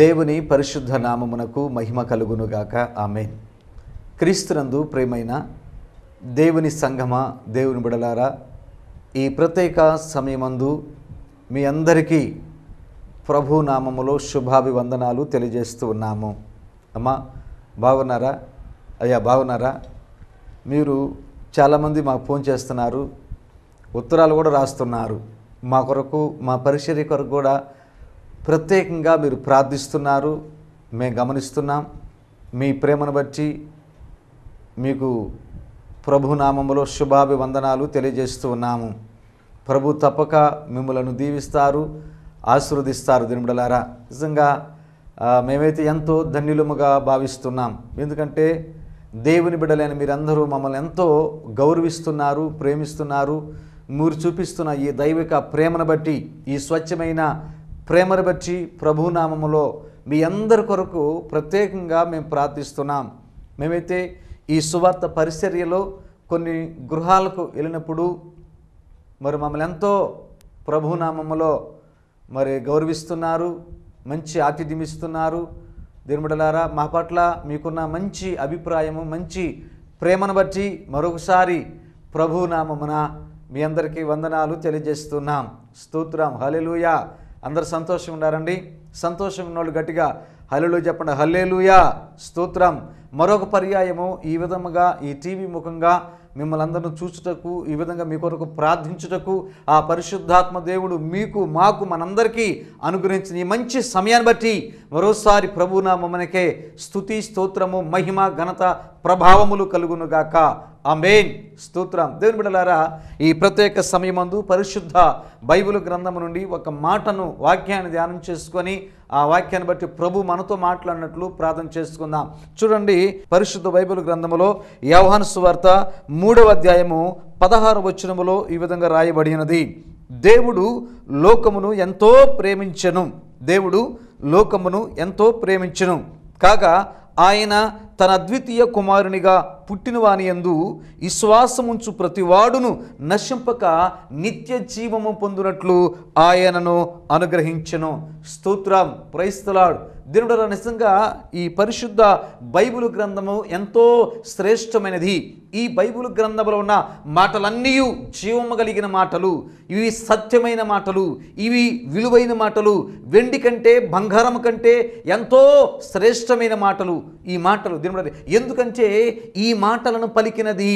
దేవుని పరిశుద్ధ నామమునకు మహిమ కలుగునుగాక ఆమెన్ క్రీస్తునందు ప్రేమైన దేవుని సంగమ దేవుని బిడలారా ఈ ప్రత్యేక సమయమందు మీ అందరికీ ప్రభు నామములో శుభాభివందనాలు తెలియజేస్తూ ఉన్నాము అమ్మా బాగున్నారా అయ్యా బాగున్నారా మీరు చాలామంది మాకు ఫోన్ చేస్తున్నారు ఉత్తరాలు కూడా రాస్తున్నారు మా కొరకు మా పరిచర్య కొరకు కూడా ప్రత్యేకంగా మీరు ప్రార్థిస్తున్నారు మేము గమనిస్తున్నాం మీ ప్రేమను బట్టి మీకు ప్రభునామంలో శుభాభివందనాలు తెలియజేస్తూ ఉన్నాము ప్రభు తప్పక మిమ్మలను దీవిస్తారు ఆశీర్వదిస్తారు దినుడలారా నిజంగా మేమైతే ఎంతో ధన్యులముగా భావిస్తున్నాం ఎందుకంటే దేవుని బిడ్డలైన మీరందరూ మమ్మల్ని ఎంతో గౌరవిస్తున్నారు ప్రేమిస్తున్నారు మీరు చూపిస్తున్న ఈ దైవిక ప్రేమను బట్టి ఈ స్వచ్ఛమైన ప్రేమను బట్టి ప్రభునామములో మీ అందరి కొరకు ప్రత్యేకంగా మేము ప్రార్థిస్తున్నాం మేమైతే ఈ సువార్త పరిచర్యలో కొన్ని గృహాలకు వెళ్ళినప్పుడు మరి మమ్మల్ని ఎంతో ప్రభునామములో మరి గౌరవిస్తున్నారు మంచి ఆతిథ్యమిస్తున్నారు దేవుడలారా మా పట్ల మీకున్న మంచి అభిప్రాయము మంచి ప్రేమను బట్టి మరొకసారి ప్రభునామమున మీ అందరికీ వందనాలు తెలియజేస్తున్నాం స్తోత్రం హలెలుయా అందరు సంతోషంగా ఉండారండి సంతోషంగా ఉన్నోళ్ళు గట్టిగా హల్లు చెప్పండి హల్లేలుయా స్తోత్రం మరొక పర్యాయము ఈ విధముగా ఈ టీవీ ముఖంగా మిమ్మల్ని అందరూ చూచుటకు ఈ విధంగా మీ కొరకు ప్రార్థించుటకు ఆ పరిశుద్ధాత్మ దేవుడు మీకు మాకు మనందరికీ అనుగ్రహించిన ఈ మంచి సమయాన్ని బట్టి మరోసారి ప్రభునామమునకే స్థుతి స్తోత్రము మహిమ ఘనత ప్రభావములు కలుగునుగాక ఆ మెయిన్ స్తోత్రం దేవుని బిడలారా ఈ ప్రత్యేక సమయమందు పరిశుద్ధ బైబిల్ గ్రంథము నుండి ఒక మాటను వాక్యాన్ని ధ్యానం చేసుకొని ఆ వాక్యాన్ని బట్టి ప్రభు మనతో మాట్లాడినట్లు ప్రార్థన చేసుకుందాం చూడండి పరిశుద్ధ బైబుల్ గ్రంథములో యవహన్ సువార్త మూడవ అధ్యాయము పదహారు వచనములో ఈ విధంగా రాయబడినది దేవుడు లోకమును ఎంతో ప్రేమించను దేవుడు లోకమును ఎంతో ప్రేమించను కాగా ఆయన తన అద్వితీయ కుమారునిగా పుట్టినవాని ఎందు విశ్వాసముంచు ప్రతివాడును నశింపక నిత్య జీవము పొందినట్లు ఆయనను అనుగ్రహించను స్తోత్రం ప్రైస్తలాడు దేవుడు నిజంగా ఈ పరిశుద్ధ బైబిల్ గ్రంథము ఎంతో శ్రేష్టమైనది ఈ బైబిల్ గ్రంథంలో ఉన్న మాటలన్నీ జీవము కలిగిన మాటలు ఇవి సత్యమైన మాటలు ఇవి విలువైన మాటలు వెండి కంటే బంగారం కంటే ఎంతో శ్రేష్టమైన మాటలు ఈ మాటలు దేవుడు ఎందుకంటే ఈ మాటలను పలికినది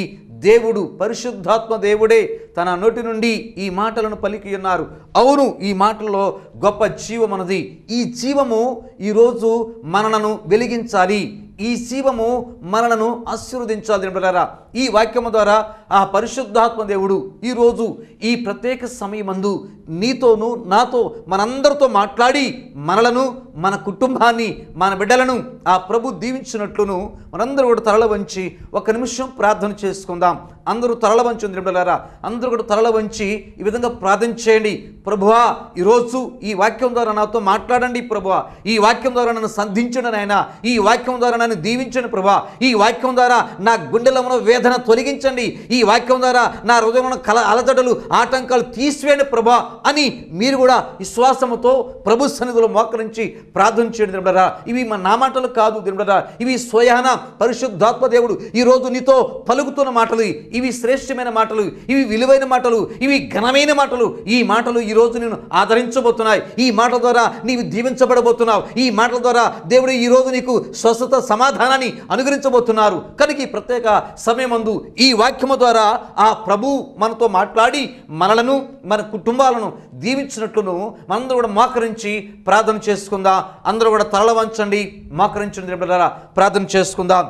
దేవుడు పరిశుద్ధాత్మ దేవుడే తన నోటి నుండి ఈ మాటలను పలికి ఉన్నారు అవును ఈ మాటల్లో గొప్ప జీవమన్నది ఈ జీవము ఈరోజు ఈరోజు మనలను వెలిగించాలి ఈ శివము మనలను ఆశీర్వదించాలి ఈ వాక్యము ద్వారా ఆ పరిశుద్ధాత్మ దేవుడు ఈరోజు ఈ ప్రత్యేక సమయమందు నీతోనూ నాతో మనందరితో మాట్లాడి మనలను మన కుటుంబాన్ని మన బిడ్డలను ఆ ప్రభు దీవించినట్లును మనందరూ కూడా తరల వంచి ఒక నిమిషం ప్రార్థన చేసుకుందాం అందరూ తరల వంచి బిడ్డలారా అందరూ కూడా తరల వంచి ఈ విధంగా ప్రార్థన చేయండి ప్రభువా ఈరోజు ఈ వాక్యం ద్వారా నాతో మాట్లాడండి ప్రభువా ఈ వాక్యం ద్వారా నన్ను సంధించండి నాయన ఈ వాక్యం ద్వారా నన్ను దీవించండి ప్రభు ఈ వాక్యం ద్వారా నా గుండెలమున వేదన తొలగించండి ఈ వాక్యం ద్వారా నా హృదయంలో కల అలజడలు ఆటంకాలు తీసివేయండి ప్రభా అని మీరు కూడా విశ్వాసముతో ప్రభు సన్నిధిలో మోకరించి ప్రార్థన చేయండి దినబడరా ఇవి మా నా మాటలు కాదు దినబడరా ఇవి స్వయాన పరిశుద్ధాత్మ దేవుడు ఈరోజు నీతో పలుకుతున్న మాటలు ఇవి శ్రేష్టమైన మాటలు ఇవి విలువైన మాటలు ఇవి ఘనమైన మాటలు ఈ మాటలు ఈరోజు నేను ఆదరించబోతున్నాయి ఈ మాటల ద్వారా నీవు దీవించబడబోతున్నావు ఈ మాటల ద్వారా దేవుడు ఈరోజు నీకు స్వస్థత సమాధానాన్ని అనుగ్రహించబోతున్నారు కనుక ఈ ప్రత్యేక సమయం ఈ వాక్యము ద్వారా ఆ ప్రభు మనతో మాట్లాడి మనలను మన కుటుంబాలను దీవించినట్లును మనందరూ కూడా మోకరించి ప్రార్థన చేసుకుందాం అందరూ కూడా తరల వంచండి మోకరించండి ప్రార్థన చేసుకుందాం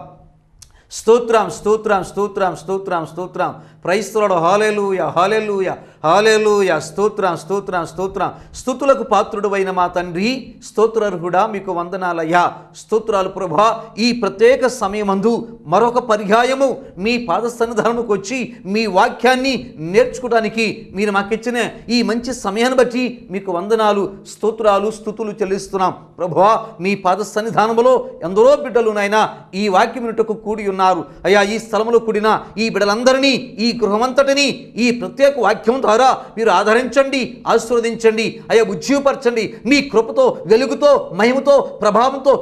స్తోత్రం స్తోత్రం స్తోత్రం స్తోత్రం స్తోత్రం క్రైస్తవుడు హాలేలుయ హాలేలుయ హాలేలుయ స్తోత్రం స్తోత్రం స్తోత్రం స్థుతులకు పాత్రుడు అయిన మా తండ్రి స్తోత్రర్హుడా మీకు వందనాలయ్యా స్తోత్రాలు ప్రభా ఈ ప్రత్యేక సమయమందు మరొక పర్యాయము మీ పాద సన్నిధానముకు వచ్చి మీ వాక్యాన్ని నేర్చుకోవడానికి మీరు మాకిచ్చిన ఈ మంచి సమయాన్ని బట్టి మీకు వందనాలు స్తోత్రాలు స్థుతులు చెల్లిస్తున్నాం ప్రభా మీ పాద సన్నిధానములో ఎందరో బిడ్డలు నాయన ఈ వాక్యం కూడి ఉన్నారు అయ్యా ఈ స్థలంలో కూడిన ఈ బిడలందరినీ ఈ గృహమంతటిని ఈ ప్రత్యేక వాక్యం ద్వారా మీరు ఆదరించండి ఆశీర్వదించండి అయ్యా ఉజ్జీవపరచండి మీ కృపతో వెలుగుతో మహిమతో ప్రభావంతో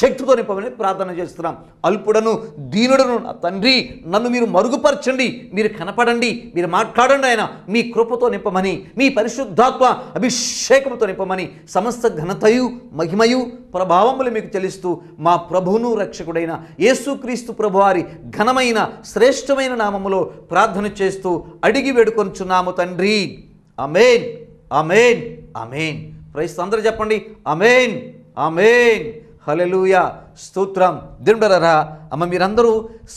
శక్తితో నింపమని ప్రార్థన చేస్తున్నాం అల్పుడను దీనుడను నా తండ్రి నన్ను మీరు మరుగుపరచండి మీరు కనపడండి మీరు మాట్లాడండి ఆయన మీ కృపతో నింపమని మీ పరిశుద్ధాత్మ అభిషేకంతో నింపమని సమస్త ఘనతయు మహిమయు ప్రభావములు మీకు తెలుస్తూ మా ప్రభును రక్షకుడైన యేసుక్రీస్తు ప్రభు వారి ఘనమైన శ్రేష్టమైన నామములో ప్రార్థన చేస్తూ అడిగి వేడుకొంచున్నాము తండ్రి అమేన్ అమేన్ అమేన్ ప్రైస్ అందరూ చెప్పండి అమేన్ అమేన్ హలెలుయా స్తోత్రం దేవుడరా అమ్మ మీరందరూ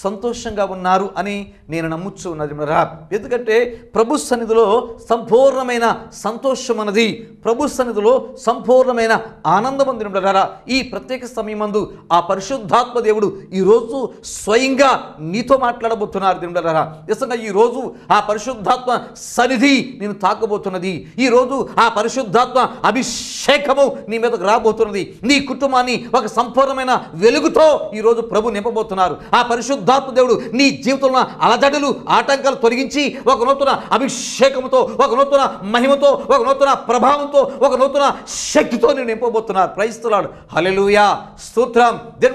సంతోషంగా ఉన్నారు అని నేను నమ్ముచ్చు ఉన్నదిరా ఎందుకంటే ప్రభు సన్నిధిలో సంపూర్ణమైన సంతోషం అన్నది ప్రభు సన్నిధిలో సంపూర్ణమైన ఆనందం అందినరా ఈ ప్రత్యేక సమయమందు ఆ పరిశుద్ధాత్మ దేవుడు ఈరోజు స్వయంగా నీతో మాట్లాడబోతున్నారు దేవుడరా నిజంగా ఈరోజు ఆ పరిశుద్ధాత్మ సన్నిధి నేను తాకబోతున్నది ఈరోజు ఆ పరిశుద్ధాత్మ అభిషేకము నీ మీదకు రాబోతున్నది నీ కుటుంబాన్ని ఒక సంపూర్ణమైన వెలుగుతో ఈరోజు ప్రభు నింపబోతున్నారు ఆ పరిశుద్ధాత్మ దేవుడు నీ జీవితంలో అలజడులు ఆటంకాలు తొలగించి ఒక నూతన అభిషేకంతో ఒక నూతన మహిమతో ఒక నూతన ప్రభావంతో ఒక నూతన శక్తితో నేను నింపబోతున్నారు క్రైస్తున్నాడు హలెలుయా స్తోత్రం దేవుడు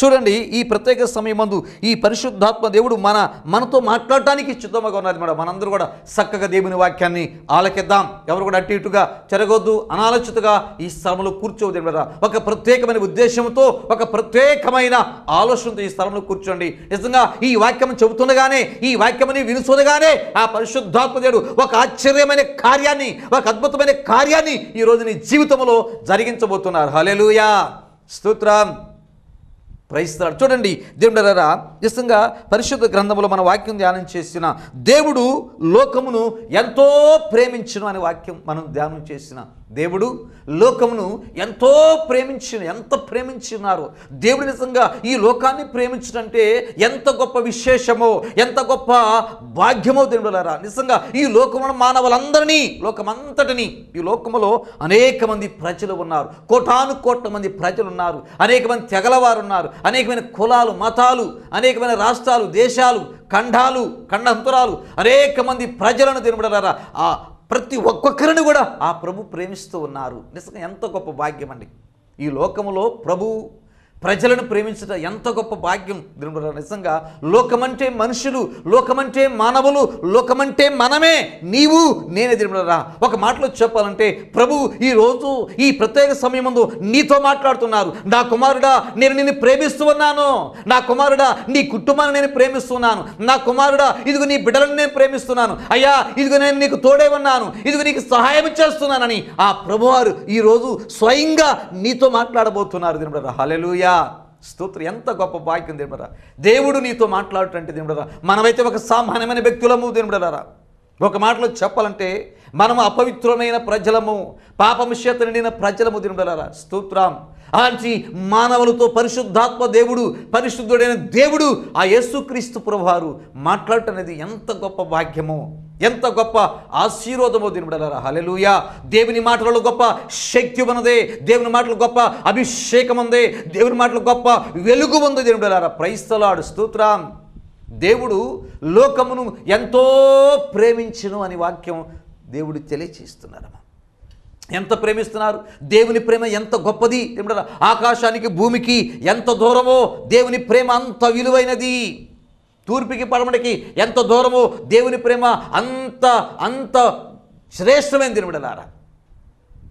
చూడండి ఈ ప్రత్యేక సమయమందు ఈ పరిశుద్ధాత్మ దేవుడు మన మనతో మాట్లాడటానికి చిత్తమగా ఉన్నది మేడం మనందరూ కూడా చక్కగా దేవుని వాక్యాన్ని ఆలకిద్దాం ఎవరు కూడా అటు ఇటుగా చెరగొద్దు అనాలోచితగా ఈ స్థలంలో కూర్చోవద్దు ఒక ప్రత్యేకమైన ఉద్దేశంతో ఒక ప్రత్యేకమైన ఆలోచనతో ఈ స్థలంలో కూర్చోండి నిజంగా ఈ వాక్యం చెబుతుండగానే ఈ వాక్యమని వినుసునగానే ఆ పరిశుద్ధాత్మదేవుడు ఒక ఆశ్చర్యమైన కార్యాన్ని ఒక అద్భుతమైన కార్యాన్ని ఈరోజు నీ జీవితంలో జరిగించబోతున్నారు హలెలుయా స్తోత్రం ప్రయిస్తాడు చూడండి దేవుడరా నిజంగా పరిశుద్ధ గ్రంథంలో మన వాక్యం ధ్యానం చేసిన దేవుడు లోకమును ఎంతో ప్రేమించను అనే వాక్యం మనం ధ్యానం చేసిన దేవుడు లోకమును ఎంతో ప్రేమించిన ఎంత ప్రేమించినారు దేవుడు నిజంగా ఈ లోకాన్ని ప్రేమించడంటే ఎంత గొప్ప విశేషమో ఎంత గొప్ప భాగ్యమో దేవుడలారా నిజంగా ఈ లోకము మానవులందరినీ లోకమంతటిని ఈ లోకములో అనేక మంది ప్రజలు ఉన్నారు కోటాను కోట్ల మంది ప్రజలు ఉన్నారు అనేక మంది తెగలవారు ఉన్నారు అనేకమైన కులాలు మతాలు అనేకమైన రాష్ట్రాలు దేశాలు ఖండాలు ఖండంతురాలు అనేక మంది ప్రజలను దేవుడలారా ఆ ప్రతి ఒక్కొక్కరిని కూడా ఆ ప్రభు ప్రేమిస్తూ ఉన్నారు నిజంగా ఎంత గొప్ప భాగ్యం అండి ఈ లోకంలో ప్రభు ప్రజలను ప్రేమించడం ఎంత గొప్ప భాగ్యం నిజంగా లోకమంటే మనుషులు లోకమంటే మానవులు లోకమంటే మనమే నీవు నేనే దిరుమలరా ఒక మాటలో చెప్పాలంటే ప్రభు ఈరోజు ఈ ప్రత్యేక సమయం ముందు నీతో మాట్లాడుతున్నారు నా కుమారుడా నేను నిన్ను ప్రేమిస్తూ ఉన్నాను నా కుమారుడా నీ కుటుంబాన్ని నేను ప్రేమిస్తున్నాను నా కుమారుడా ఇదిగో నీ బిడ్డలను నేను ప్రేమిస్తున్నాను అయ్యా ఇదిగో నేను నీకు తోడే ఉన్నాను ఇదిగో నీకు సహాయం చేస్తున్నానని ఆ ప్రభువారు ఈరోజు స్వయంగా నీతో మాట్లాడబోతున్నారు దినబడరా హలెలుయా హలెలుయా స్తోత్రం ఎంత గొప్ప భాగ్యం దేవుడరా దేవుడు నీతో మాట్లాడటంటే దేవుడరా మనమైతే ఒక సామాన్యమైన వ్యక్తులము దేవుడరా ఒక మాటలో చెప్పాలంటే మనము అపవిత్రమైన ప్రజలము పాపము చేత నిండిన ప్రజలము దేవుడరా స్తోత్రం అలాంటి మానవులతో పరిశుద్ధాత్మ దేవుడు పరిశుద్ధుడైన దేవుడు ఆ యేసుక్రీస్తు ప్రభువారు మాట్లాడటం అనేది ఎంత గొప్ప భాగ్యమో ఎంత గొప్ప ఆశీర్వాదమో దీని బిడలారా హలెలుయా దేవుని మాటలలో గొప్ప శక్తి ఉన్నదే దేవుని మాటలు గొప్ప అభిషేకం ఉంది దేవుని మాటలు గొప్ప వెలుగు ఉంది దీని బిడలారా ప్రైస్తలాడు స్తోత్రం దేవుడు లోకమును ఎంతో ప్రేమించను అని వాక్యం దేవుడు తెలియచేస్తున్నారు ఎంత ప్రేమిస్తున్నారు దేవుని ప్రేమ ఎంత గొప్పది ఆకాశానికి భూమికి ఎంత దూరమో దేవుని ప్రేమ అంత విలువైనది తూర్పుకి పడమడికి ఎంత దూరము దేవుని ప్రేమ అంత అంత శ్రేష్టమైన నిమిడలారా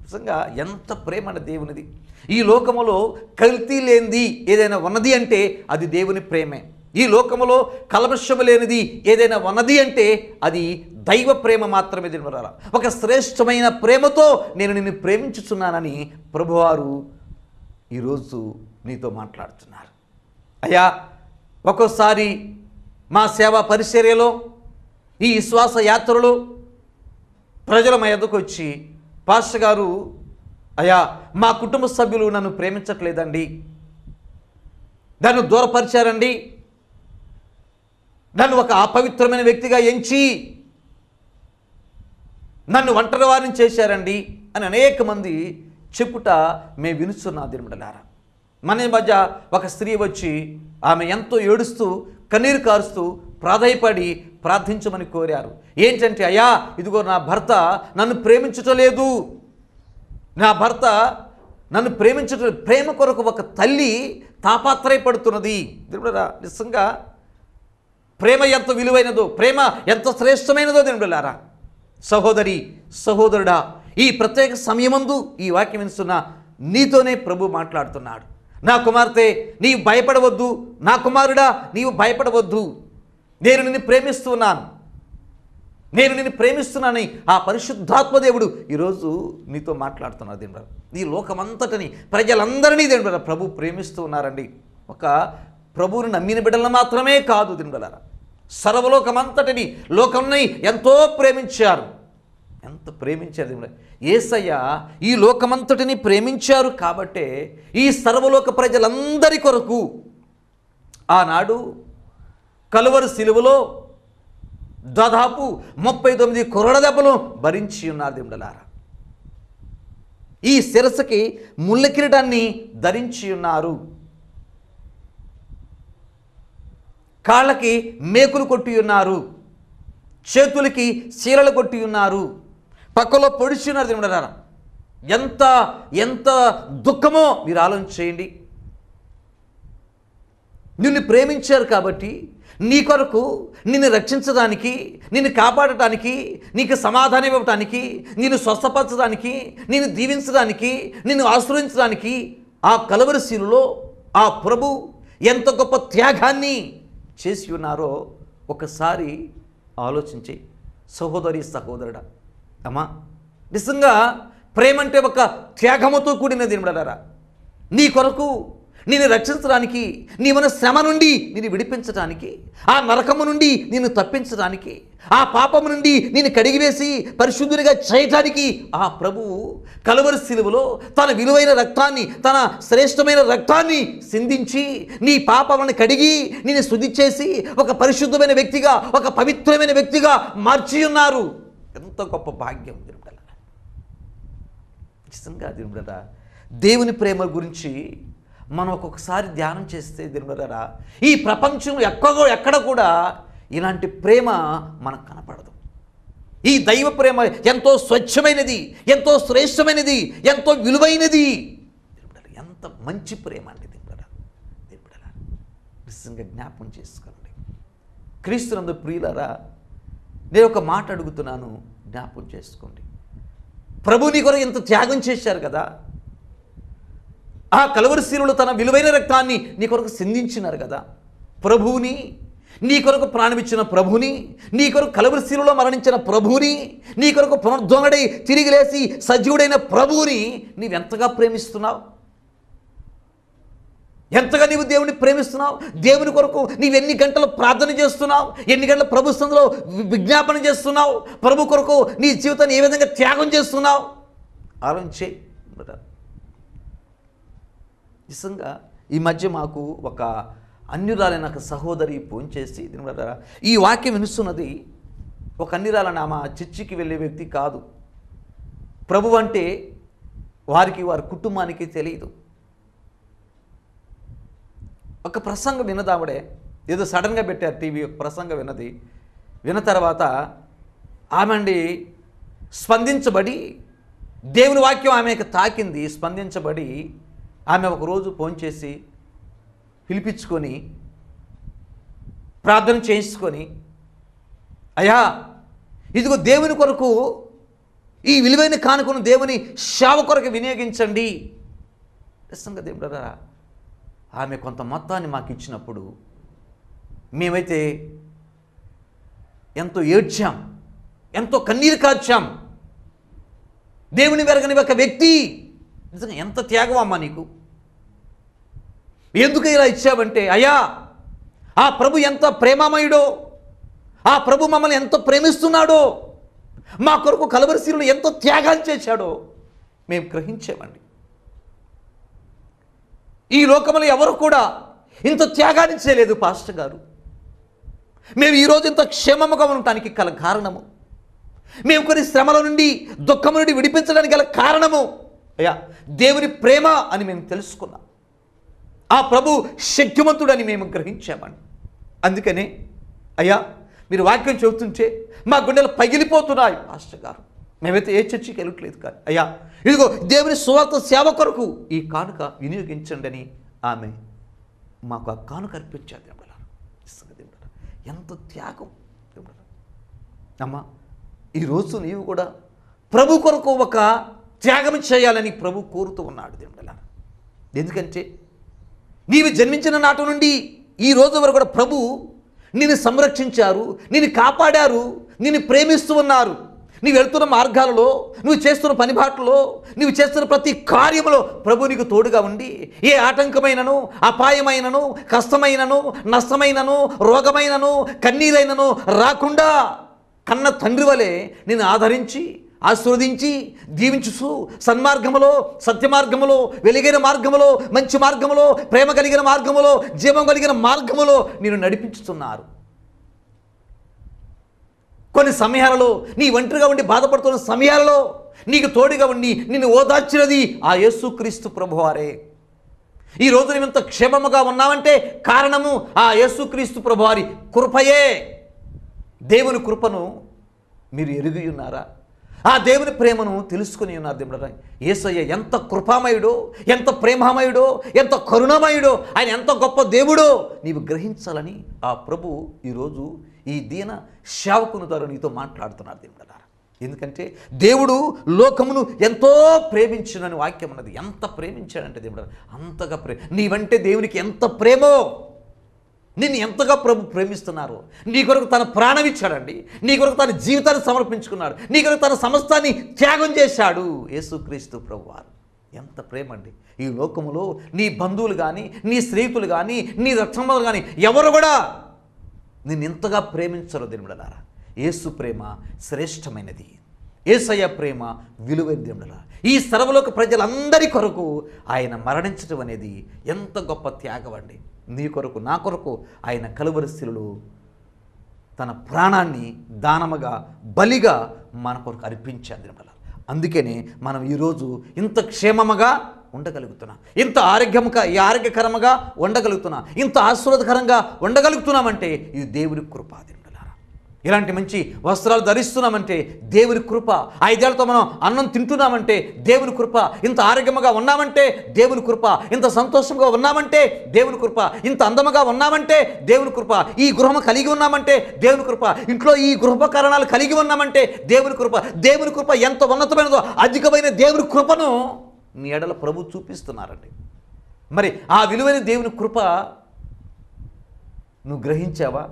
నిజంగా ఎంత ప్రేమ దేవునిది ఈ లోకములో కల్తీ లేనిది ఏదైనా ఉన్నది అంటే అది దేవుని ప్రేమే ఈ లోకములో కలమషము లేనిది ఏదైనా ఉన్నది అంటే అది దైవ ప్రేమ మాత్రమే తినబడాల ఒక శ్రేష్టమైన ప్రేమతో నేను నిన్ను ప్రేమించుచున్నానని ప్రభువారు ఈరోజు నీతో మాట్లాడుతున్నారు అయ్యా ఒక్కోసారి మా సేవా పరిచర్యలో ఈ విశ్వాస యాత్రలో ప్రజల మా ఎద్దకు వచ్చి పాస్టర్ గారు అయా మా కుటుంబ సభ్యులు నన్ను ప్రేమించట్లేదండి నన్ను దూరపరిచారండి నన్ను ఒక అపవిత్రమైన వ్యక్తిగా ఎంచి నన్ను ఒంటరి వారిని చేశారండి అని అనేక మంది చెప్పుట మేము వినుచున్నా దినమడలారా మన మధ్య ఒక స్త్రీ వచ్చి ఆమె ఎంతో ఏడుస్తూ కన్నీరు కారుస్తూ ప్రాధాయపడి ప్రార్థించమని కోరారు ఏంటంటే అయ్యా ఇదిగో నా భర్త నన్ను ప్రేమించటలేదు నా భర్త నన్ను ప్రేమించట ప్రేమ కొరకు ఒక తల్లి తాపాత్రయపడుతున్నది దేవుడరా నిజంగా ప్రేమ ఎంత విలువైనదో ప్రేమ ఎంత శ్రేష్టమైనదో దేవుడలారా సహోదరి సహోదరుడా ఈ ప్రత్యేక సమయమందు ఈ వాక్యం ఇస్తున్న నీతోనే ప్రభు మాట్లాడుతున్నాడు నా కుమార్తె నీవు భయపడవద్దు నా కుమారుడా నీవు భయపడవద్దు నేను నిన్ను ప్రేమిస్తున్నాను నేను నిన్ను ప్రేమిస్తున్నానని ఆ పరిశుద్ధాత్మ దేవుడు ఈరోజు నీతో మాట్లాడుతున్నారు దేవుడు నీ లోకమంతటిని ప్రజలందరినీ దేవుడు ప్రభు ప్రేమిస్తూ ఉన్నారండి ఒక ప్రభువుని నమ్మిన బిడ్డలను మాత్రమే కాదు దేవుడు సర్వలోకమంతటిని లోకంని ఎంతో ప్రేమించారు ఎంత ప్రేమించారు దేవుడు ఏసయ్య ఈ లోకమంతటిని ప్రేమించారు కాబట్టే ఈ సర్వలోక ప్రజలందరి కొరకు ఆనాడు కలువరు సిలువలో దాదాపు ముప్పై తొమ్మిది కొరడ దెబ్బలు భరించి ఉన్నారు దేవుడలారా ఈ శిరసకి ముళ్ళ కిరీటాన్ని ధరించి ఉన్నారు కాళ్ళకి మేకులు కొట్టి ఉన్నారు చేతులకి శీలలు కొట్టి ఉన్నారు పక్కలో పొడిచున్నారు దేవుడారా ఎంత ఎంత దుఃఖమో మీరు ఆలోచన చేయండి నిన్ను ప్రేమించారు కాబట్టి నీ కొరకు నిన్ను రక్షించడానికి నిన్ను కాపాడటానికి నీకు సమాధానం ఇవ్వటానికి నిన్ను స్వస్థపరచడానికి నిన్ను దీవించడానికి నిన్ను ఆశ్రయించడానికి ఆ కలవరిశీలులో ఆ ప్రభు ఎంత గొప్ప త్యాగాన్ని చేసి ఉన్నారో ఒకసారి ఆలోచించి సహోదరి సహోదరుడా అమ్మా నిజంగా ప్రేమ అంటే ఒక త్యాగముతో కూడినది నిమిడలరా నీ కొరకు నేను రక్షించడానికి నీ మన శ్రమ నుండి నేను విడిపించడానికి ఆ నరకము నుండి నేను తప్పించడానికి ఆ పాపము నుండి నేను కడిగివేసి పరిశుద్ధునిగా చేయటానికి ఆ ప్రభువు కలువరి సిలువలో తన విలువైన రక్తాన్ని తన శ్రేష్టమైన రక్తాన్ని సింధించి నీ పాపములను కడిగి నేను శుద్ధి చేసి ఒక పరిశుద్ధమైన వ్యక్తిగా ఒక పవిత్రమైన వ్యక్తిగా మార్చి ఉన్నారు ఎంత గొప్ప భాగ్యం దిరుమల నిజంగా దిరుమల దేవుని ప్రేమ గురించి మనం ఒక్కొక్కసారి ధ్యానం చేస్తే దిరుమలరా ఈ ప్రపంచం ఎక్కడో ఎక్కడ కూడా ఇలాంటి ప్రేమ మనకు కనపడదు ఈ దైవ ప్రేమ ఎంతో స్వచ్ఛమైనది ఎంతో శ్రేష్టమైనది ఎంతో విలువైనది ఎంత మంచి ప్రేమ అండి దేవుడ దేవుడ నిజంగా జ్ఞాపం చేసుకోండి క్రీస్తునందు ప్రియులరా నేను ఒక మాట అడుగుతున్నాను జ్ఞాపం చేసుకోండి ప్రభుని కొరకు ఎంత త్యాగం చేశారు కదా ఆ కలవరిశీనులు తన విలువైన రక్తాన్ని నీ కొరకు సింధించినారు కదా ప్రభువుని నీ కొరకు ప్రాణమిచ్చిన ప్రభుని నీ కొరకు కలవరిశీలలో మరణించిన ప్రభుని నీ కొరకు పునర్ధ్వంగడై తిరిగి లేసి సజీవుడైన ప్రభువుని నీవెంతగా ప్రేమిస్తున్నావు ఎంతగా నీవు దేవుని ప్రేమిస్తున్నావు దేవుని కొరకు నీవు ఎన్ని గంటలు ప్రార్థన చేస్తున్నావు ఎన్ని గంటలు ప్రభు సందులో విజ్ఞాపన చేస్తున్నావు ప్రభు కొరకు నీ జీవితాన్ని ఏ విధంగా త్యాగం చేస్తున్నావు ఆలోచించే నిజంగా ఈ మధ్య మాకు ఒక అన్యురాలైన ఒక సహోదరి ఫోన్ చేసి ఈ వాక్యం వినుస్తున్నది ఒక అన్నిరాలని ఆమె చర్చికి వెళ్ళే వ్యక్తి కాదు ప్రభు అంటే వారికి వారి కుటుంబానికి తెలియదు ఒక ప్రసంగం విన్నది ఏదో సడన్గా పెట్టారు టీవీ ఒక ప్రసంగం విన్నది విన్న తర్వాత ఆమెండి స్పందించబడి దేవుని వాక్యం ఆమెకు తాకింది స్పందించబడి ఆమె ఒకరోజు ఫోన్ చేసి పిలిపించుకొని ప్రార్థన చేయించుకొని అయ్యా ఇదిగో దేవుని కొరకు ఈ విలువైన కానుకను దేవుని శావ కొరకు వినియోగించండి సంగతి ఏమిటారా ఆమె కొంత మొత్తాన్ని మాకు ఇచ్చినప్పుడు మేమైతే ఎంతో ఏడ్చాం ఎంతో కన్నీరు కాల్చాం దేవుని వెరగని ఒక వ్యక్తి నిజంగా ఎంత త్యాగం అమ్మా నీకు ఎందుకు ఇలా ఇచ్చావంటే అయ్యా ఆ ప్రభు ఎంత ప్రేమామయుడో ఆ ప్రభు మమ్మల్ని ఎంత ప్రేమిస్తున్నాడో మా కొరకు కలవరిశీలు ఎంతో త్యాగాలు చేశాడో మేము గ్రహించేవండి ఈ లోకంలో ఎవరు కూడా ఇంత త్యాగాన్ని చేయలేదు పాస్టర్ గారు మేము ఈరోజు ఇంత క్షేమముగా ఉండటానికి గల కారణము మేము కొన్ని శ్రమల నుండి దుఃఖం నుండి విడిపించడానికి గల కారణము అయ్యా దేవుని ప్రేమ అని మేము తెలుసుకున్నాం ఆ ప్రభు శక్తివంతుడని మేము గ్రహించామని అందుకనే అయ్యా మీరు వాక్యం చెబుతుంటే మా గుండెలు పగిలిపోతున్నాయి మాస్టర్ గారు మేమైతే ఏ చర్చికి వెళ్ళట్లేదు కానీ అయ్యా ఇదిగో దేవుని సువార్త సేవ కొరకు ఈ కానుక వినియోగించండి అని ఆమె మాకు ఆ కానుక అర్పించారు దేవుడు ఎంత త్యాగం దేవుడు అమ్మా ఈరోజు నీవు కూడా ప్రభు కొరకు ఒక త్యాగం చేయాలని ప్రభు కోరుతూ ఉన్నాడు దేవుడలా ఎందుకంటే నీవు జన్మించిన నాటి నుండి ఈ రోజు వరకు కూడా ప్రభు నిన్ను సంరక్షించారు నిన్ను కాపాడారు నిన్ను ప్రేమిస్తూ ఉన్నారు నీవు వెళ్తున్న మార్గాలలో నువ్వు చేస్తున్న పనిబాట్లో నువ్వు చేస్తున్న ప్రతి కార్యములో ప్రభు నీకు తోడుగా ఉండి ఏ ఆటంకమైనను అపాయమైనను కష్టమైనను నష్టమైనను రోగమైనను కన్నీలైనను రాకుండా కన్న తండ్రి వలె నేను ఆదరించి ఆశీర్వదించి దీవించుసు సన్మార్గములో సత్యమార్గములో వెలిగైన మార్గములో మంచి మార్గములో ప్రేమ కలిగిన మార్గములో జీవం కలిగిన మార్గములో నేను నడిపించుతున్నారు కొన్ని సమయాలలో నీ ఒంటరిగా ఉండి బాధపడుతున్న సమయాలలో నీకు తోడుగా ఉండి నిన్ను ఓదార్చినది ఆ క్రీస్తు ప్రభువారే ఈ రోజు నువ్వు ఇంత క్షేమముగా ఉన్నావంటే కారణము ఆ యేసుక్రీస్తు ప్రభువారి కృపయే దేవుని కృపను మీరు ఎరిగి ఉన్నారా ఆ దేవుని ప్రేమను తెలుసుకుని ఉన్నారు దేవుడు ఏసయ్య ఎంత కృపామయుడో ఎంత ప్రేమామయుడో ఎంత కరుణమయుడో ఆయన ఎంత గొప్ప దేవుడో నీవు గ్రహించాలని ఆ ప్రభు ఈరోజు ఈ దీన సేవకుని ద్వారా నీతో మాట్లాడుతున్నారు దేవుడు ఎందుకంటే దేవుడు లోకమును ఎంతో ప్రేమించునని వాక్యం ఉన్నది ఎంత ప్రేమించాడంటే దేవుడు అంతగా ప్రేమ నీవంటే దేవునికి ఎంత ప్రేమో నిన్ను ఎంతగా ప్రభు ప్రేమిస్తున్నారు నీ కొరకు తన ప్రాణం ఇచ్చాడండి నీ కొరకు తన జీవితాన్ని సమర్పించుకున్నాడు నీ కొరకు తన సమస్తాన్ని త్యాగం చేశాడు యేసుక్రీస్తు ప్రభు వారు ఎంత ప్రేమ అండి ఈ లోకములో నీ బంధువులు కానీ నీ స్నేహితులు కానీ నీ రక్షణలు కానీ ఎవరు కూడా నిన్ను ఇంతగా ప్రేమించరు దేవుడలారా యేసు ప్రేమ శ్రేష్టమైనది ఏసయ్య ప్రేమ విలువైన దేవుడలా ఈ సర్వలోక ప్రజలందరి కొరకు ఆయన మరణించడం అనేది ఎంత గొప్ప త్యాగం అండి నీ కొరకు నా కొరకు ఆయన కలువరిశిలు తన ప్రాణాన్ని దానముగా బలిగా మన కొరకు అర్పించారు నిర్మల అందుకనే మనం ఈరోజు ఇంత క్షేమముగా ఉండగలుగుతున్నాం ఇంత ఆరోగ్యముగా ఈ ఆరోగ్యకరముగా ఉండగలుగుతున్నాం ఇంత ఆశీర్వదకరంగా ఉండగలుగుతున్నామంటే ఇది దేవుని కృపాది ఇలాంటి మంచి వస్త్రాలు ధరిస్తున్నామంటే దేవుని కృప ఐదేళ్లతో మనం అన్నం తింటున్నామంటే దేవుని కృప ఇంత ఆరోగ్యంగా ఉన్నామంటే దేవుని కృప ఇంత సంతోషంగా ఉన్నామంటే దేవుని కృప ఇంత అందముగా ఉన్నామంటే దేవుని కృప ఈ గృహం కలిగి ఉన్నామంటే దేవుని కృప ఇంట్లో ఈ గృహోపకరణాలు కలిగి ఉన్నామంటే దేవుని కృప దేవుని కృప ఎంత ఉన్నతమైనదో అధికమైన దేవుని కృపను మీ ఎడల ప్రభు చూపిస్తున్నారండి మరి ఆ విలువైన దేవుని కృప నువ్వు గ్రహించావా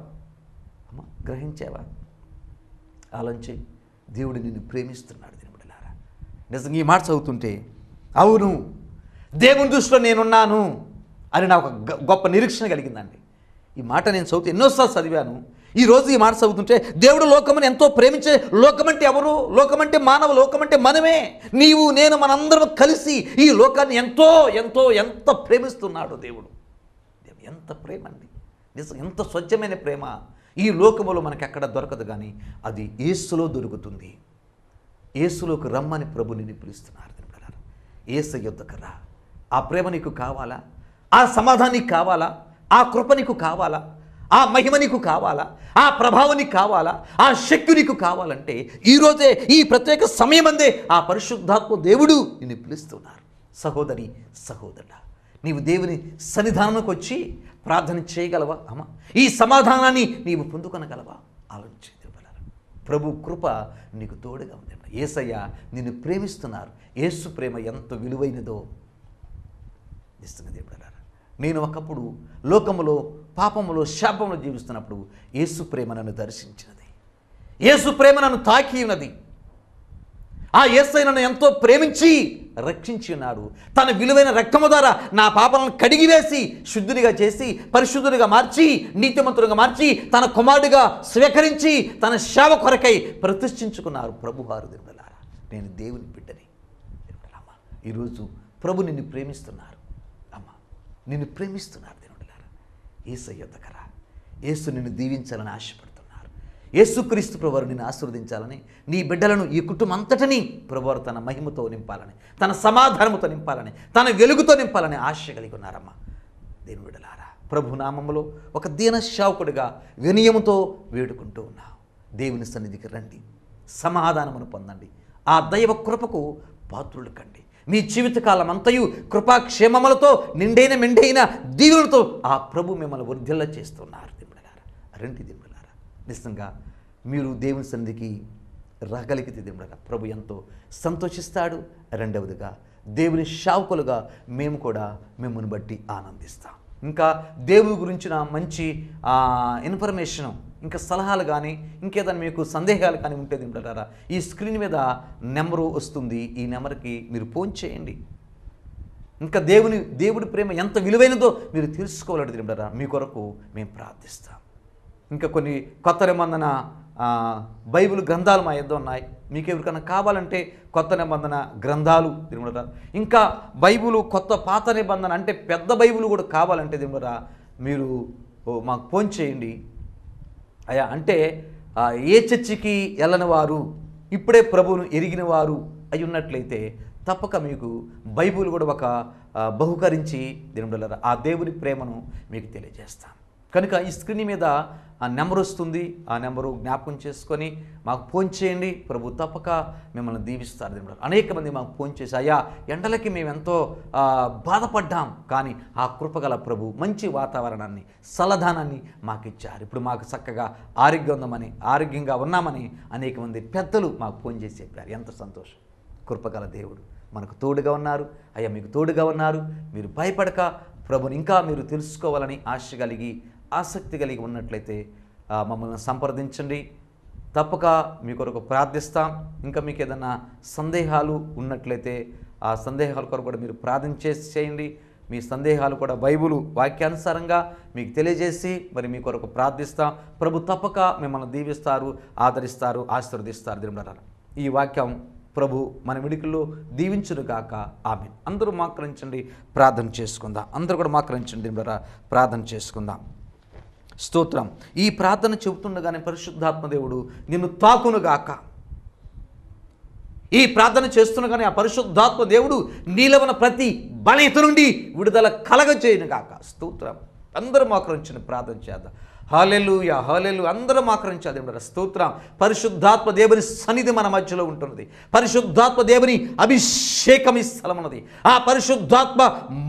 గ్రహించావా ఆలోచించి దేవుడు నిన్ను ప్రేమిస్తున్నాడు దేవుడిలారా నిజంగా ఈ మాట చదువుతుంటే అవును దేవుని దృష్టిలో నేనున్నాను అని నాకు గొప్ప నిరీక్షణ కలిగిందండి ఈ మాట నేను చదువుతూ ఎన్నోసార్లు చదివాను ఈరోజు ఈ మాట చదువుతుంటే దేవుడు లోకమని ఎంతో ప్రేమించే లోకమంటే ఎవరు లోకమంటే మానవ లోకమంటే మనమే నీవు నేను మనందరం కలిసి ఈ లోకాన్ని ఎంతో ఎంతో ఎంత ప్రేమిస్తున్నాడు దేవుడు ఎంత ప్రేమ అండి నిజం ఎంత స్వచ్ఛమైన ప్రేమ ఈ లోకములో మనకెక్కడ దొరకదు కానీ అది ఏసులో దొరుకుతుంది ఏసులోకి రమ్మని ప్రభు నిన్ను పిలుస్తున్నారు దినకరారు ఏస యుద్ధకరా ఆ ప్రేమ నీకు కావాలా ఆ సమాధానికి కావాలా ఆ కృప నీకు కావాలా ఆ మహిమ నీకు కావాలా ఆ ప్రభావానికి కావాలా ఆ శక్తి నీకు కావాలంటే ఈరోజే ఈ ప్రత్యేక సమయం అందే ఆ పరిశుద్ధాత్మ దేవుడు నిన్ను పిలుస్తున్నారు సహోదరి సహోదరు నీవు దేవుని సన్నిధానంకి వచ్చి ప్రార్థన చేయగలవా అమ్మ ఈ సమాధానాన్ని నీవు పొందుకొనగలవా ఆలోచించి ప్రభు కృప నీకు తోడుగా ఉంది ఏసయ్య నిన్ను ప్రేమిస్తున్నారు ఏసు ప్రేమ ఎంత విలువైనదో ఇస్తున్న దేవుడారా నేను ఒకప్పుడు లోకములో పాపములో శాపములో జీవిస్తున్నప్పుడు ఏసు ప్రేమ నన్ను దర్శించినది ఏసు ప్రేమ నన్ను తాకి ఉన్నది ఆ ఏసై నన్ను ఎంతో ప్రేమించి రక్షించి ఉన్నాడు తన విలువైన రక్తము ద్వారా నా పాపలను కడిగివేసి శుద్ధుడిగా చేసి పరిశుద్ధుడిగా మార్చి నీతిమంతుడిగా మార్చి తన కుమారుడిగా స్వీకరించి తన సేవ కొరకై ప్రతిష్ఠించుకున్నారు వారు దేవుడలారా నేను దేవుని బిడ్డని దేవుడలామా ఈరోజు ప్రభు నిన్ను ప్రేమిస్తున్నారు అమ్మ నిన్ను ప్రేమిస్తున్నారు దేవుడలారా ఏసై యొద్దకరా ఏసు నిన్ను దీవించాలని ఆశపడు యేసుక్రీస్తు ప్రభువారు నిన్ను ఆశీర్వదించాలని నీ బిడ్డలను ఈ కుటుంబం ప్రభువారు తన మహిమతో నింపాలని తన సమాధానముతో నింపాలని తన వెలుగుతో నింపాలని ఆశ కలిగి ఉన్నారమ్మ విడలారా బిడ్డలారా నామములో ఒక దీన శావకుడిగా వినయముతో వేడుకుంటూ ఉన్నావు దేవుని సన్నిధికి రండి సమాధానమును పొందండి ఆ దైవ కృపకు పాత్రులు కండి మీ జీవితకాలం అంతయు కృపాక్షేమములతో నిండైన మెండైన దీవులతో ఆ ప్రభు మిమ్మల్ని వృద్ధిల్లా చేస్తున్నారు దింపడారు రండి దింపడారు నిజంగా మీరు దేవుని సన్నిధికి రాగలిగితే దేవుడగా ప్రభు ఎంతో సంతోషిస్తాడు రెండవదిగా దేవుని షావుకులుగా మేము కూడా మిమ్మల్ని బట్టి ఆనందిస్తాం ఇంకా దేవుని గురించిన మంచి ఇన్ఫర్మేషను ఇంకా సలహాలు కానీ ఇంకేదైనా మీకు సందేహాలు కానీ ఉంటే తింటారా ఈ స్క్రీన్ మీద నెంబరు వస్తుంది ఈ నెంబర్కి మీరు ఫోన్ చేయండి ఇంకా దేవుని దేవుడి ప్రేమ ఎంత విలువైనదో మీరు తెలుసుకోవాలంటే తింటారా మీ కొరకు మేము ప్రార్థిస్తాం ఇంకా కొన్ని కొత్త నిబంధన బైబిల్ గ్రంథాలు మా యొద్ద ఉన్నాయి మీకు ఎవరికన్నా కావాలంటే కొత్త నిబంధన గ్రంథాలు దిగుమరా ఇంకా బైబులు కొత్త పాత నిబంధన అంటే పెద్ద బైబులు కూడా కావాలంటే దిగుమరా మీరు మాకు ఫోన్ చేయండి అయా అంటే ఏ చర్చికి వెళ్ళని వారు ఇప్పుడే ప్రభువును ఎరిగిన వారు అయి ఉన్నట్లయితే తప్పక మీకు బైబుల్ కూడా ఒక బహుకరించి దేవుడు ఆ దేవుని ప్రేమను మీకు తెలియజేస్తాను కనుక ఈ స్క్రీన్ మీద ఆ నెంబర్ వస్తుంది ఆ నెంబరు జ్ఞాపకం చేసుకొని మాకు ఫోన్ చేయండి ప్రభు తప్పక మిమ్మల్ని దీవిస్తారు దేవుడు అనేక మంది మాకు ఫోన్ చేసి అయ్యా ఎండలకి మేము ఎంతో బాధపడ్డాం కానీ ఆ కృపగల ప్రభు మంచి వాతావరణాన్ని సలధానాన్ని మాకు ఇచ్చారు ఇప్పుడు మాకు చక్కగా ఆరోగ్యం ఉందామని ఆరోగ్యంగా ఉన్నామని అనేక మంది పెద్దలు మాకు ఫోన్ చేసి చెప్పారు ఎంత సంతోషం కృపగల దేవుడు మనకు తోడుగా ఉన్నారు అయ్యా మీకు తోడుగా ఉన్నారు మీరు భయపడక ప్రభుని ఇంకా మీరు తెలుసుకోవాలని ఆశ కలిగి ఆసక్తి కలిగి ఉన్నట్లయితే మమ్మల్ని సంప్రదించండి తప్పక మీ కొరకు ప్రార్థిస్తాం ఇంకా మీకు ఏదైనా సందేహాలు ఉన్నట్లయితే ఆ సందేహాల కొరకు కూడా మీరు ప్రార్థించే చేయండి మీ సందేహాలు కూడా బైబులు వాక్యానుసారంగా మీకు తెలియజేసి మరి మీ కొరకు ప్రార్థిస్తాం ప్రభు తప్పక మిమ్మల్ని దీవిస్తారు ఆదరిస్తారు ఆశీర్వదిస్తారు దినబడారు ఈ వాక్యం ప్రభు మన విడికల్లో దీవించును గాక ఆమె అందరూ మాకరించండి ప్రార్థన చేసుకుందాం అందరూ కూడా మాకరించండి దినబడారా ప్రార్థన చేసుకుందాం స్తోత్రం ఈ ప్రార్థన చెబుతుండగానే పరిశుద్ధాత్మదేవుడు నిన్ను తాకునుగాక ఈ ప్రార్థన చేస్తుండగానే ఆ పరిశుద్ధాత్మ దేవుడు నీలవన ప్రతి బలహీత నుండి విడుదల కలగజేయనుగాక స్తోత్రం అందరూ మోకరించిన ప్రార్థన చేద్దాం హాలెలుయ హాలెలు అందరం ఆకరించాలి దేవుడు స్తోత్రం పరిశుద్ధాత్మ దేవుని సన్నిధి మన మధ్యలో ఉంటున్నది పరిశుద్ధాత్మ దేవుని అభిషేకం ఈ స్థలం ఉన్నది ఆ పరిశుద్ధాత్మ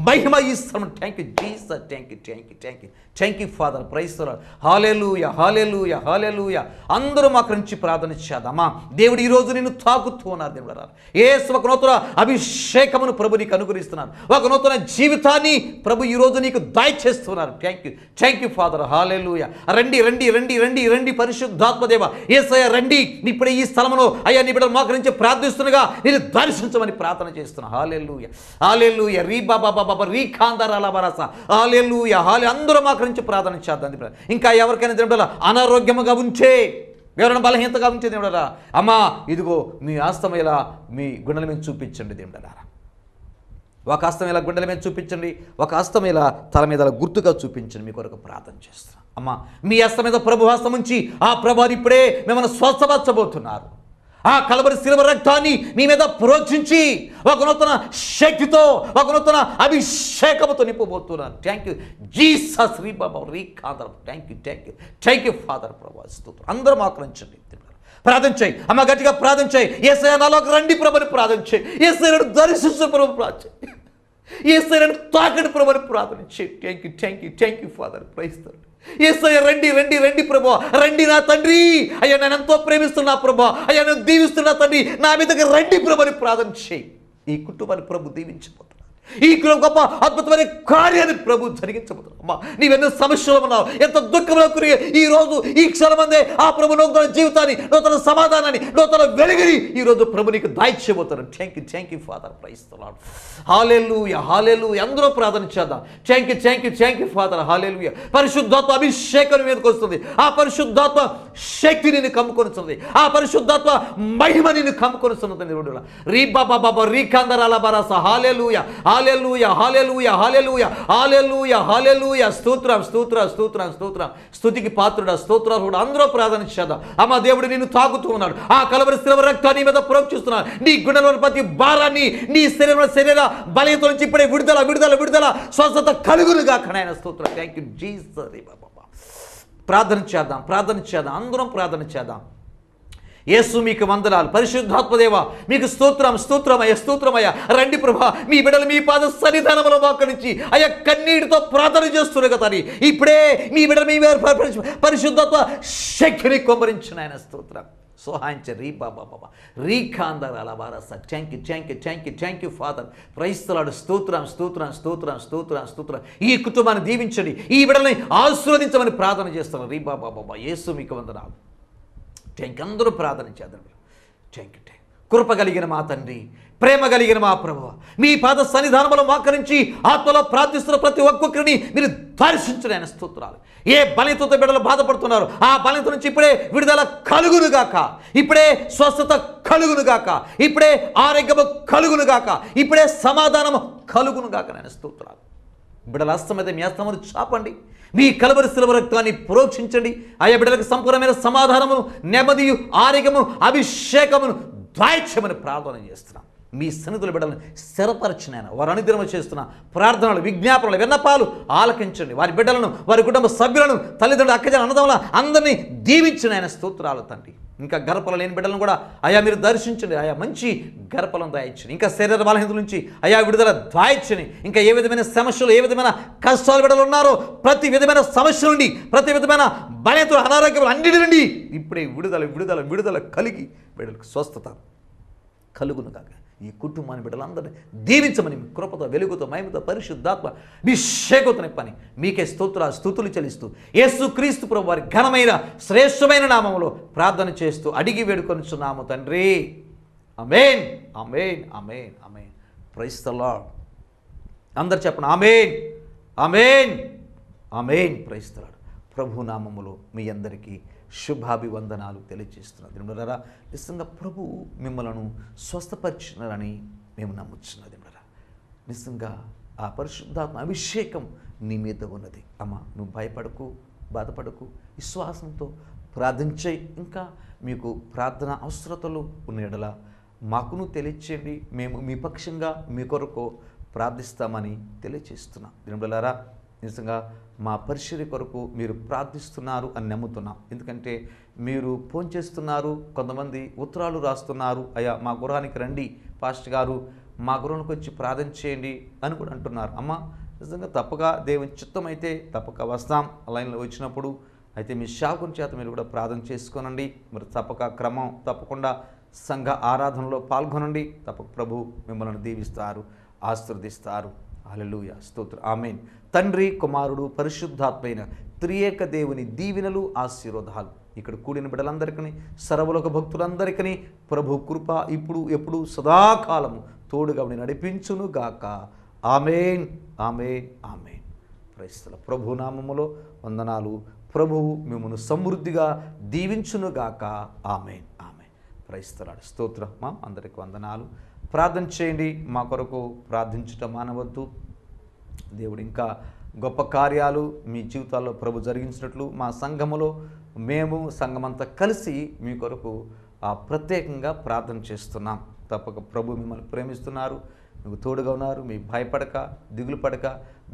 మహిమ ఈ స్థలం thank you Jesus thank you thank you thank you thank you father హాలెలు హాలెలుయ హాలెలుయ హాలెలుయ అందరూ ఆకరించి ప్రార్థన చేద్దామా దేవుడు ఈరోజు నేను తాకుతూ ఉన్నారు దేవుడు ఏ ఒక నూతన అభిషేకమును ప్రభు నీకు అనుగ్రహిస్తున్నాను ఒక నూతన జీవితాన్ని ప్రభు ఈరోజు నీకు దాయి చేస్తున్నారు thank you thank you father hallelujah రండి రండి రండి రండి రండి పరిశుద్ధాత్మదేవ ఏసయ రండి ఇప్పుడు ఈ స్థలంలో అయ్యా నీ బిడ్డలు మోకరించి ప్రార్థిస్తుండగా నేను దర్శించమని ప్రార్థన చేస్తున్నా హాలెల్లుయ హాలెల్లుయ రీ బాబా బాబా రీ కాందారాల బరాస హాలెల్లుయ హాలి అందరూ మోకరించి ప్రార్థన చేద్దాం ఇంకా ఎవరికైనా దేవుడు అనారోగ్యముగా ఉంచే వివరణ బలహీనతగా ఉంచే దేవుడరా అమ్మా ఇదిగో మీ ఆస్తమయ్యలా మీ గుండెల మీద చూపించండి దేవుడరా ఒక హస్తం ఇలా గుండెల మీద చూపించండి ఒక హస్తం ఇలా తల మీద గుర్తుగా చూపించండి మీ కొరకు ప్రార్థన చేస్తాను అమ్మ మీ హస్తం మీద ప్రభు హస్తం ఉంచి ఆ ప్రభాని ఇప్పుడే మిమ్మల్ని స్వస్థపరచబోతున్నారు ఆ కలబరి శిలువ రక్తాన్ని మీ మీద ప్రోక్షించి ఒక నూతన శక్తితో ఒక నూతన అభిషేకముతో నింపబోతున్నారు థ్యాంక్ యూ జీసస్ రీ బాబా రీ కాదర్ thank you thank you thank you father ప్రభా అందరూ ఆక్రమించండి ప్రార్థన చేయి అమ్మ గట్టిగా ప్రార్థన చేయి ఏసఐ నాలోకి రండి ప్రభుని ప్రార్థన చేయి ఏసఐ దర్శించు ప్రభు ప్రార్థన ఏసఐ తాకడి ప్రభుని ప్రార్థన చేయి thank you thank you thank you father ప్రైస్తారు ఏసయ్య రండి రండి రండి ప్రభా రండి నా తండ్రి అయ్యా నేను ఎంతో ప్రేమిస్తున్నా ప్రభా అయ్యా నేను దీవిస్తున్నా తండ్రి నా మీదకి రండి ప్రభని ప్రార్థన చేయి ఈ కుటుంబాన్ని ప్రభు దీవించిపో ఈ కులం గొప్ప అద్భుతమైన కార్యాన్ని ప్రభు అమ్మా నీవెన్నో సమస్యలు ఉన్నావు ఎంత దుఃఖంలో కురి ఈ రోజు ఈ క్షణమందే ఆ ప్రభు నూతన జీవితాన్ని నూతన సమాధానాన్ని నూతన వెలుగుని ఈరోజు ప్రభు నీకు దాయిచ్చబోతారు thank you thank you father ప్రైస్తున్నాడు హాలేలు హాలేలు ఎందరో ప్రార్థన చేద్దాం thank you thank you thank you father హాలేలు పరిశుద్ధాత్మ అభిషేకం మీదకి వస్తుంది ఆ పరిశుద్ధాత్మ శక్తి నిన్ను కమ్ముకొనిస్తుంది ఆ పరిశుద్ధాత్మ మహిమ నిన్ను కమ్ముకొనిస్తున్నది రెండు రీ బాబా బాబా రీ కందరాల బరాస hallelujah hallelujah hallelujah hallelujah hallelujah hallelujah స్తోత్రం స్తోత్ర స్తోత్రం స్తోత్రం స్థుతికి పాత్రుడ స్తోత్రాలు అందరూ ప్రార్థన చేద్దాం అమ్మ దేవుడు నిన్ను తాగుతూ ఉన్నాడు ఆ కలవరి శిలవ రక్తాన్ని మీద ప్రోక్షిస్తున్నాడు నీ గుణంలోని ప్రతి భారాన్ని నీ శరీర శరీర బలహీత నుంచి ఇప్పుడే విడుదల విడుదల విడుదల స్వస్థత కలుగులుగా కనైన స్తోత్రం థ్యాంక్ యూ సరే బాబా ప్రార్థన చేద్దాం ప్రార్థన చేద్దాం అందరం ప్రార్థన చేద్దాం యేసు మీకు వందనాలు పరిశుద్ధాత్మదేవ మీకు స్తోత్రం స్తోత్రమయ స్తోత్రమయ రండి ప్రభా మీ బిడలు మీ పాద సన్నిధానంలో మాకు నుంచి అయ్యా కన్నీటితో ప్రార్థన చేస్తున్నారు కదా ఇప్పుడే మీ బిడలు మీ పరిశుద్ధత్వ శక్తిని కొమ్మరించిన ఆయన స్తోత్రం సోహాయించ రీ బాబా బాబా రీ ఖాందర్ అలా బారస thank you thank you thank you thank you father క్రైస్తలాడు స్తోత్రం స్తోత్రం స్తోత్రం స్తోత్రం స్తోత్రం ఈ కుటుంబాన్ని దీవించండి ఈ విడలని ఆశీర్వదించమని ప్రార్థన చేస్తున్నాను రీ బాబా బాబా ఏసు మీకు వందనాలు అందరూ ప్రార్థన చేద్దాం యూ కృప కలిగిన మా తండ్రి ప్రేమ కలిగిన మా ప్రభు మీ పాద సన్నిధానంలో మోకరించి ఆత్మలో ప్రార్థిస్తున్న ప్రతి ఒక్కొక్కరిని మీరు దర్శించిన స్తోత్రాలు ఏ బలితతో బిడ్డలు బాధపడుతున్నారు ఆ బలిత నుంచి ఇప్పుడే విడుదల కలుగునుగాక ఇప్పుడే స్వస్థత కలుగునుగాక ఇప్పుడే ఆరోగ్యము కలుగునుగాక ఇప్పుడే సమాధానము కలుగునుగాక నేను స్తోత్రాలు బిడ్డల అస్తమైతే మీ అస్తమని చాపండి మీ కలవరి శిలవ రక్తాన్ని ప్రోక్షించండి ఆయా బిడ్డలకు సంపూర్ణమైన సమాధానము నెమ్మదియు ఆరోగ్యము అభిషేకమును దాయిత్యమని ప్రార్థన చేస్తున్నాం మీ సన్నిధుల బిడ్డలను స్థిరపరచినైనా వారు అనుదినం చేస్తున్న ప్రార్థనలు విజ్ఞాపనలు విన్నపాలు ఆలకించండి వారి బిడ్డలను వారి కుటుంబ సభ్యులను తల్లిదండ్రులు అక్కజన అన్నదమ్ముల అందరినీ ఆయన స్తోత్రాలు తండ్రి ఇంకా గర్పల లేని బిడ్డలను కూడా అయా మీరు దర్శించండి ఆయా మంచి గర్పలను దాయించండి ఇంకా శరీర బలహీనతల నుంచి అయా విడుదల దాయించని ఇంకా ఏ విధమైన సమస్యలు ఏ విధమైన కష్టాలు బిడ్డలు ఉన్నారో ప్రతి విధమైన సమస్యల నుండి ప్రతి విధమైన బలహీనతలు అనారోగ్యం అన్నిటి నుండి ఇప్పుడే విడుదల విడుదల విడుదల కలిగి బిడ్డలకు స్వస్థత కలుగును కాక ఈ కుటుంబాన్ని బిడ్డలందరినీ దీవించమని కృపతో వెలుగుతో మహిమతో పరిశుద్ధాత్మ అభిషేకతో పని మీకే స్తోత్ర స్థుతులు చెల్లిస్తూ యేసు క్రీస్తు ప్రభు వారి ఘనమైన శ్రేష్టమైన నామంలో ప్రార్థన చేస్తూ అడిగి వేడుకొనిచున్నాము తండ్రి అమేన్ అమేన్ అమేన్ అమేన్ ప్రైస్తలా లాడ్ అందరు చెప్పండి అమేన్ అమేన్ అమేన్ ప్రైస్తలాడు లాడ్ ప్రభు నామములు మీ అందరికీ శుభాభివందనాలు తెలియజేస్తున్నది ఉండరా నిజంగా ప్రభు మిమ్మలను స్వస్థపరిచినారని మేము నమ్ముచున్నది ఉండరా నిజంగా ఆ పరిశుద్ధాత్మ అభిషేకం నీ మీద ఉన్నది అమ్మ నువ్వు భయపడకు బాధపడకు విశ్వాసంతో ప్రార్థించే ఇంకా మీకు ప్రార్థన అవసరతలు ఉన్న మాకును తెలియచేయండి మేము మీ పక్షంగా మీ కొరకు ప్రార్థిస్తామని తెలియచేస్తున్నాం దినబలారా నిజంగా మా పరిశీలి కొరకు మీరు ప్రార్థిస్తున్నారు అని నమ్ముతున్నాం ఎందుకంటే మీరు ఫోన్ చేస్తున్నారు కొంతమంది ఉత్తరాలు రాస్తున్నారు అయ్యా మా గురానికి రండి పాస్టర్ గారు మా గురంలోకి వచ్చి ప్రార్థన చేయండి అని కూడా అంటున్నారు అమ్మ నిజంగా తప్పగా దేవుని చిత్తమైతే తప్పక వస్తాం లైన్లో వచ్చినప్పుడు అయితే మీ షాకుని చేత మీరు కూడా ప్రార్థన చేసుకోనండి మరి తప్పక క్రమం తప్పకుండా సంఘ ఆరాధనలో పాల్గొనండి తప్పక ప్రభు మిమ్మల్ని దీవిస్తారు ఆశీర్దిస్తారు అలలుయ స్తోత్ర ఆమెన్ తండ్రి కుమారుడు పరిశుద్ధాత్మైన త్రియేక దేవుని దీవెనలు ఆశీర్వాదాలు ఇక్కడ కూడిన బిడ్డలందరికీ సర్వలోక భక్తులందరికీ ప్రభు కృప ఇప్పుడు ఎప్పుడు సదాకాలము తోడుగా నడిపించును గాక ఆమెన్ ఆమె ఆమె క్రైస్తల ప్రభు నామములో వందనాలు ప్రభువు మిమ్మను సమృద్ధిగా దీవించునుగాక ఆమె ఆమెన్ క్రైస్తలాడు స్తోత్ర మా అందరికి వందనాలు ప్రార్థన చేయండి మా కొరకు ప్రార్థించటం మానవద్దు దేవుడు ఇంకా గొప్ప కార్యాలు మీ జీవితాల్లో ప్రభు జరిగించినట్లు మా సంఘములో మేము సంఘమంతా కలిసి మీ కొరకు ప్రత్యేకంగా ప్రార్థన చేస్తున్నాం తప్పక ప్రభు మిమ్మల్ని ప్రేమిస్తున్నారు మీకు తోడుగా ఉన్నారు మీ భయపడక దిగులు పడక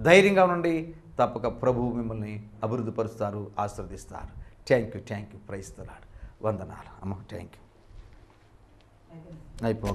ధైర్యంగా ఉండండి తప్పక ప్రభు మిమ్మల్ని అభివృద్ధిపరుస్తారు ఆశ్రవదిస్తారు థ్యాంక్ యూ థ్యాంక్ యూ ప్రైస్తున్నాడు వందనాలు అమ్మ థ్యాంక్ యూ అయిపో